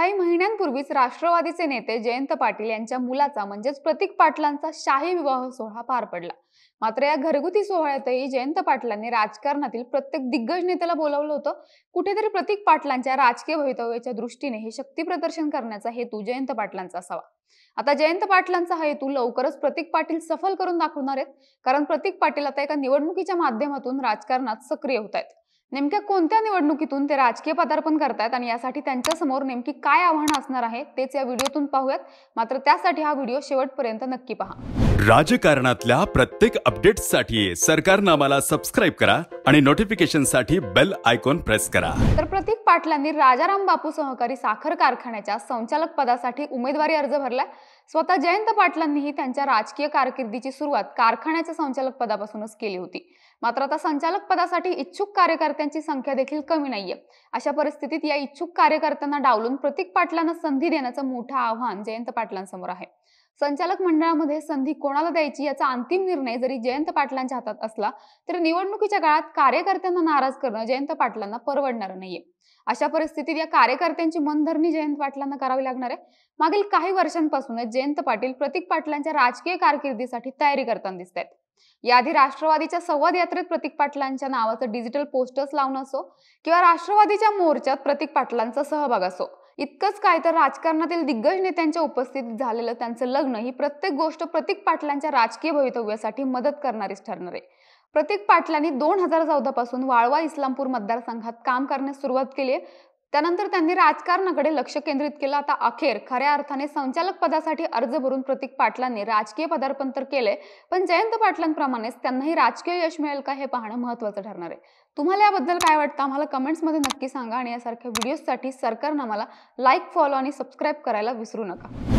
काही महिन्यांपूर्वीच राष्ट्रवादीचे नेते जयंत पाटील यांच्या मुलाचा म्हणजेच प्रतीक पाटलांचा शाही विवाह सोहळा पार पडला मात्र या घरगुती सोहळ्यातही जयंत पाटलांनी राजकारणातील प्रत्येक दिग्गज नेत्याला बोलावलं होतं कुठेतरी प्रतीक पाटलांच्या राजकीय भवितव्याच्या दृष्टीने हे शक्ती प्रदर्शन करण्याचा हेतू जयंत पाटलांचा असावा आता जयंत पाटलांचा हा हेतू लवकरच प्रतीक पाटील सफल करून दाखवणार आहेत कारण प्रतीक पाटील आता एका निवडणुकीच्या माध्यमातून राजकारणात सक्रिय होत आहेत नेमक्या कोणत्या निवडणुकीतून ते राजकीय पदार्पण करतायत आणि यासाठी त्यांच्यासमोर नेमकी काय आव्हानं असणार आहे तेच या व्हिडिओतून पाहूयात मात्र त्यासाठी हा व्हिडिओ शेवटपर्यंत नक्की पहा राजकारणातल्या प्रत्येक अपडेटसाठी सरकारनामाला सबस्क्राईब करा आणि नोटिफिकेशन साठी बेल आयकॉन प्रेस करा तर प्रतीक पाटलांनी राजाराम बापू सहकारी साखर कारखान्याच्या संचालक पदासाठी उमेदवारी अर्ज भरलाय स्वतः जयंत पाटलांनीही त्यांच्या राजकीय कारकिर्दीची सुरुवात कारखान्याच्या संचालक पदापासूनच केली होती मात्र आता संचालक पदासाठी इच्छुक कार्यकर्त्यांची संख्या देखील कमी नाहीये अशा परिस्थितीत या इच्छुक कार्यकर्त्यांना डावलून प्रतीक पाटलांना संधी देण्याचं मोठं आव्हान जयंत पाटलांसमोर आहे संचालक मंडळामध्ये संधी कोणाला द्यायची याचा अंतिम निर्णय जरी जयंत पाटलांच्या हातात असला तरी निवडणुकीच्या काळात कार्यकर्त्यांना नाराज करणं जयंत पाटलांना परवडणार नाहीये अशा परिस्थितीत या कार्यकर्त्यांची मनधरणी जयंत पाटलांना करावी लागणार आहे मागील काही वर्षांपासूनच जयंत पाटील प्रतीक पाटलांच्या राजकीय कारकिर्दीसाठी तयारी करताना दिसत आहेत याआधी राष्ट्रवादीच्या संवाद यात्रेत प्रतीक पाटलांच्या नावाचं डिजिटल पोस्टर्स लावणं असो किंवा राष्ट्रवादीच्या मोर्चात प्रतीक पाटलांचा सहभाग असो इतकंच काय तर राजकारणातील दिग्गज नेत्यांच्या उपस्थितीत झालेलं त्यांचं लग्न ही प्रत्येक गोष्ट प्रतीक पाटलांच्या राजकीय भवितव्यासाठी मदत करणारीच ठरणार आहे प्रतीक पाटलांनी दोन हजार चौदा पासून वाळवा इस्लामपूर मतदारसंघात काम करण्यास सुरुवात केली त्यानंतर त्यांनी राजकारणाकडे लक्ष केंद्रित केलं आता अखेर खऱ्या अर्थाने संचालक पदासाठी अर्ज भरून प्रतीक पाटलांनी राजकीय पदार्पण तर केले पण जयंत पाटलांप्रमाणेच त्यांनाही राजकीय यश मिळेल का हे पाहणं महत्वाचं ठरणार आहे तुम्हाला याबद्दल काय वाटतं आम्हाला कमेंट्समध्ये नक्की सांगा आणि यासारख्या व्हिडिओजसाठी सरकारनं आम्हाला लाईक फॉलो आणि सबस्क्राईब करायला विसरू नका